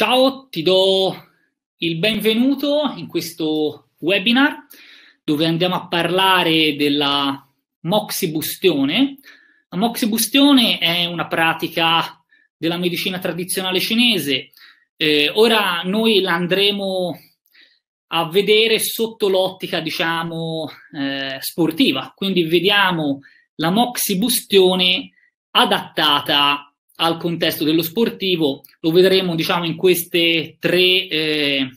Ciao, ti do il benvenuto in questo webinar dove andiamo a parlare della moxibustione. La moxibustione è una pratica della medicina tradizionale cinese. Eh, ora noi la andremo a vedere sotto l'ottica, diciamo, eh, sportiva. Quindi vediamo la moxibustione adattata al contesto dello sportivo. Lo vedremo, diciamo, in queste tre, eh,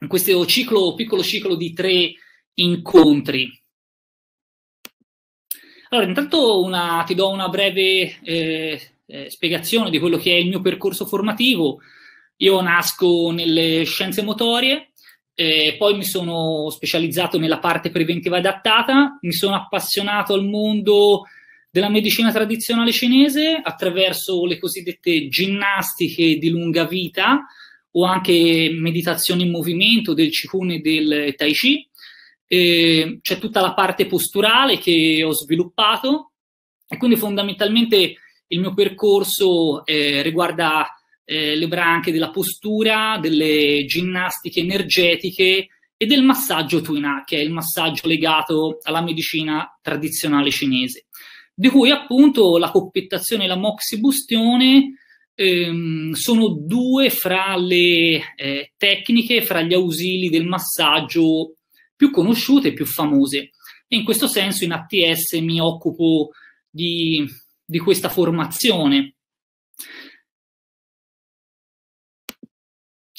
in questo ciclo, piccolo ciclo di tre incontri. Allora, intanto una, ti do una breve eh, eh, spiegazione di quello che è il mio percorso formativo. Io nasco nelle scienze motorie, eh, poi mi sono specializzato nella parte preventiva adattata, mi sono appassionato al mondo della medicina tradizionale cinese attraverso le cosiddette ginnastiche di lunga vita o anche meditazione in movimento del Qigong e del Tai Chi. Eh, c'è tutta la parte posturale che ho sviluppato e quindi fondamentalmente il mio percorso eh, riguarda eh, le branche della postura, delle ginnastiche energetiche e del massaggio Tuina, che è il massaggio legato alla medicina tradizionale cinese di cui appunto la coppettazione e la moxibustione ehm, sono due fra le eh, tecniche, fra gli ausili del massaggio più conosciute e più famose. E in questo senso in ATS mi occupo di, di questa formazione.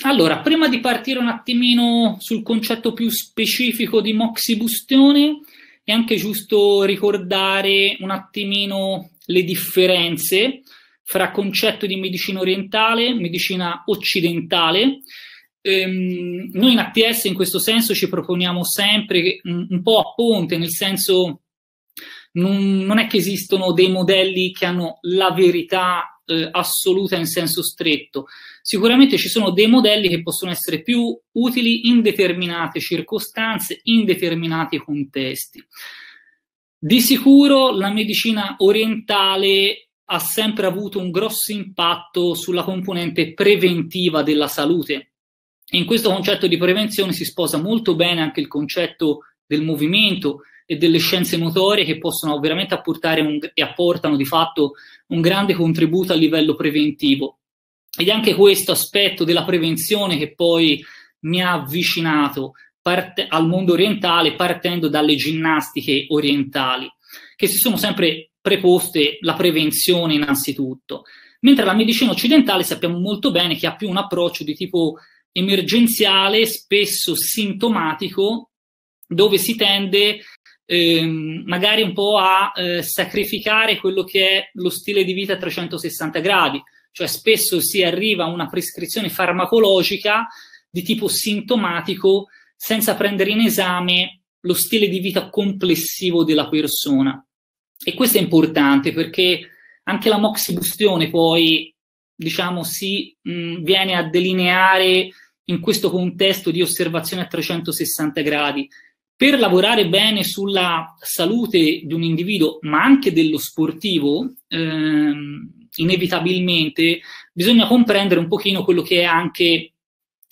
Allora, prima di partire un attimino sul concetto più specifico di moxibustione, è anche giusto ricordare un attimino le differenze fra concetto di medicina orientale, e medicina occidentale. Ehm, noi in ATS in questo senso ci proponiamo sempre un, mm, un po' a ponte, nel senso non, non, è che esistono dei modelli che hanno la verità eh, assoluta in senso stretto. Sicuramente ci sono dei modelli che possono essere più utili in determinate circostanze, in determinati contesti. Di sicuro la medicina orientale ha sempre avuto un grosso impatto sulla componente preventiva della salute. In questo concetto di prevenzione si sposa molto bene anche il concetto del movimento, e delle scienze motorie che possono veramente apportare un, e apportano di fatto un grande contributo a livello preventivo. Ed è anche questo aspetto della prevenzione che poi mi ha avvicinato parte, al mondo orientale partendo dalle ginnastiche orientali, che si sono sempre preposte la prevenzione innanzitutto, mentre la medicina occidentale sappiamo molto bene che ha più un approccio di tipo emergenziale, spesso sintomatico, dove si tende ehm, magari un po' a eh, sacrificare quello che è lo stile di vita a 360 gradi, cioè spesso si arriva a una prescrizione farmacologica di tipo sintomatico senza prendere in esame lo stile di vita complessivo della persona. E questo è importante perché anche la moxibustione poi, diciamo, si mh, mm, viene a delineare in questo contesto di osservazione a 360 gradi per lavorare bene sulla salute di un individuo, ma anche dello sportivo, ehm, inevitabilmente bisogna comprendere un pochino quello che è anche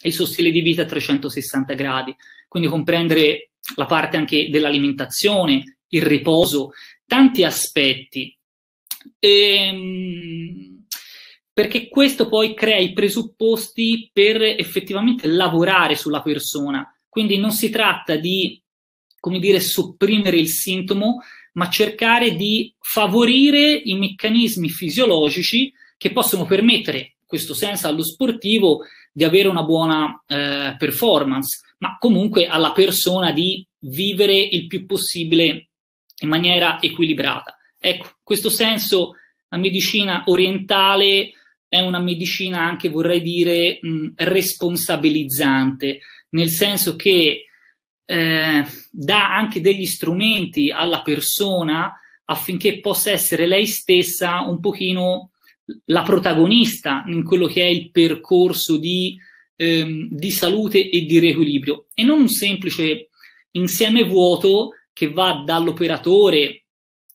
il suo stile di vita a 360 gradi, quindi comprendere la parte anche dell'alimentazione, il riposo, tanti aspetti. Ehm, perché questo poi crea i presupposti per effettivamente lavorare sulla persona. Quindi non si tratta di come dire, sopprimere il sintomo, ma cercare di favorire i meccanismi fisiologici che possono permettere, in questo senso, allo sportivo di avere una buona eh, performance, ma comunque alla persona di vivere il più possibile in maniera equilibrata. Ecco, in questo senso la medicina orientale è una medicina anche, vorrei dire, mh, mm, responsabilizzante, nel senso che eh, dà anche degli strumenti alla persona affinché possa essere lei stessa un pochino la protagonista in quello che è il percorso di, ehm, di salute e di riequilibrio e non un semplice insieme vuoto che va dall'operatore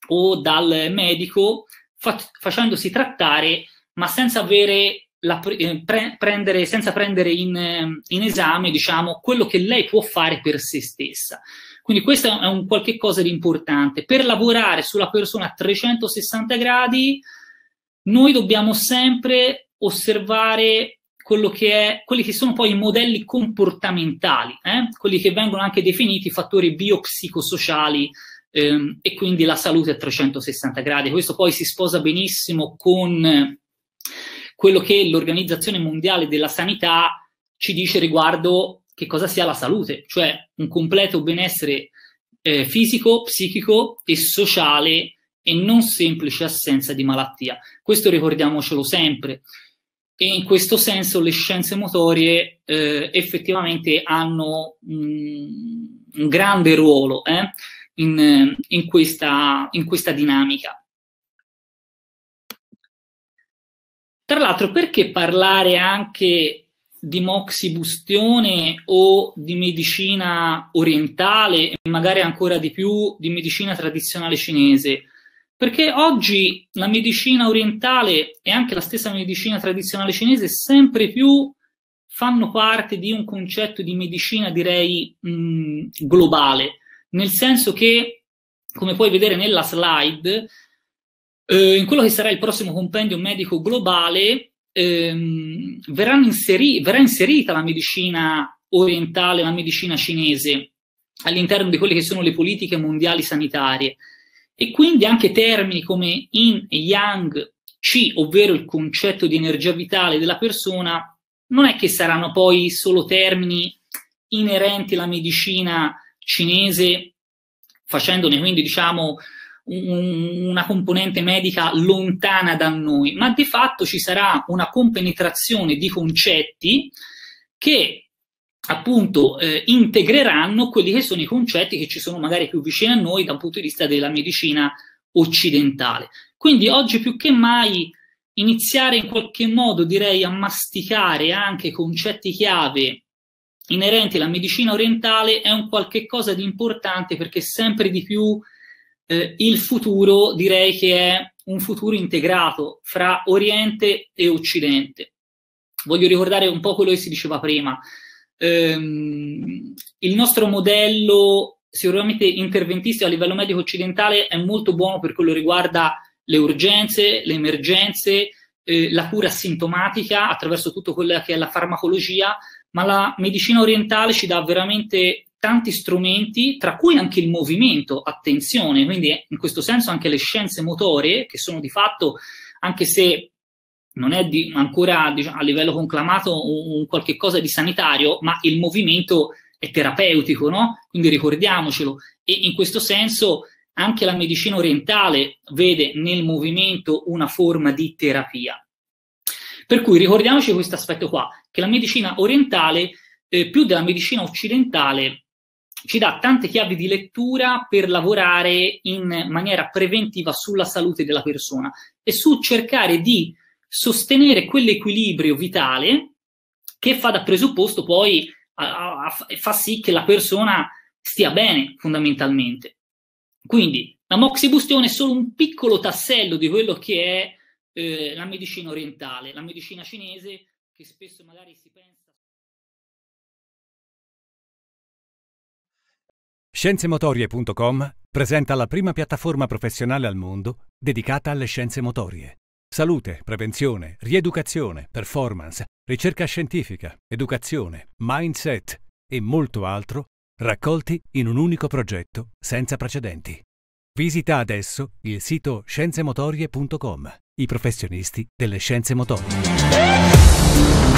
o dal medico fac- facendosi trattare ma senza avere la, eh, pre, prendere, senza prendere in, in esame diciamo, quello che lei può fare per se stessa. Quindi questo è un qualche cosa di importante. Per lavorare sulla persona a 360 gradi, noi dobbiamo sempre osservare quello che è, quelli che sono poi i modelli comportamentali, eh? quelli che vengono anche definiti fattori biopsicosociali ehm, e quindi la salute a 360 gradi. Questo poi si sposa benissimo con quello che l'Organizzazione Mondiale della Sanità ci dice riguardo che cosa sia la salute, cioè un completo benessere eh, fisico, psichico e sociale e non semplice assenza di malattia. Questo ricordiamocelo sempre. E in questo senso le scienze motorie eh, effettivamente hanno mh, mm, un grande ruolo eh, in, in, questa, in questa dinamica. Tra l'altro, perché parlare anche di moxibustione o di medicina orientale e magari ancora di più di medicina tradizionale cinese? Perché oggi la medicina orientale e anche la stessa medicina tradizionale cinese sempre più fanno parte di un concetto di medicina, direi, mh, mm, globale, nel senso che, come puoi vedere nella slide, eh, in quello che sarà il prossimo compendio medico globale ehm, inseri- verrà inserita la medicina orientale, la medicina cinese all'interno di quelle che sono le politiche mondiali sanitarie e quindi anche termini come yin e yang C, ovvero il concetto di energia vitale della persona, non è che saranno poi solo termini inerenti alla medicina cinese, facendone quindi diciamo una componente medica lontana da noi, ma di fatto ci sarà una compenetrazione di concetti che appunto eh, integreranno quelli che sono i concetti che ci sono magari più vicini a noi dal punto di vista della medicina occidentale. Quindi oggi più che mai iniziare in qualche modo direi a masticare anche concetti chiave inerenti alla medicina orientale è un qualche cosa di importante perché sempre di più eh, il futuro direi che è un futuro integrato fra Oriente e Occidente. Voglio ricordare un po' quello che si diceva prima. Ehm, il nostro modello sicuramente interventistico a livello medico occidentale è molto buono per quello che riguarda le urgenze, le emergenze, eh, la cura sintomatica attraverso tutto quello che è la farmacologia, ma la medicina orientale ci dà veramente tanti strumenti, tra cui anche il movimento, attenzione, quindi in questo senso anche le scienze motorie, che sono di fatto, anche se non è di, ancora diciamo, a livello conclamato un, qualche cosa di sanitario, ma il movimento è terapeutico, no? Quindi ricordiamocelo. E in questo senso anche la medicina orientale vede nel movimento una forma di terapia. Per cui ricordiamoci questo aspetto qua, che la medicina orientale, eh, più della medicina occidentale, ci dà tante chiavi di lettura per lavorare in maniera preventiva sulla salute della persona e su cercare di sostenere quell'equilibrio vitale che fa da presupposto poi a, a, a, fa sì che la persona stia bene fondamentalmente. Quindi la moxibustione è solo un piccolo tassello di quello che è eh, la medicina orientale, la medicina cinese che spesso magari si pensa Scienzemotorie.com presenta la prima piattaforma professionale al mondo dedicata alle scienze motorie. Salute, prevenzione, rieducazione, performance, ricerca scientifica, educazione, mindset e molto altro raccolti in un unico progetto senza precedenti. Visita adesso il sito scienzemotorie.com, i professionisti delle scienze motorie.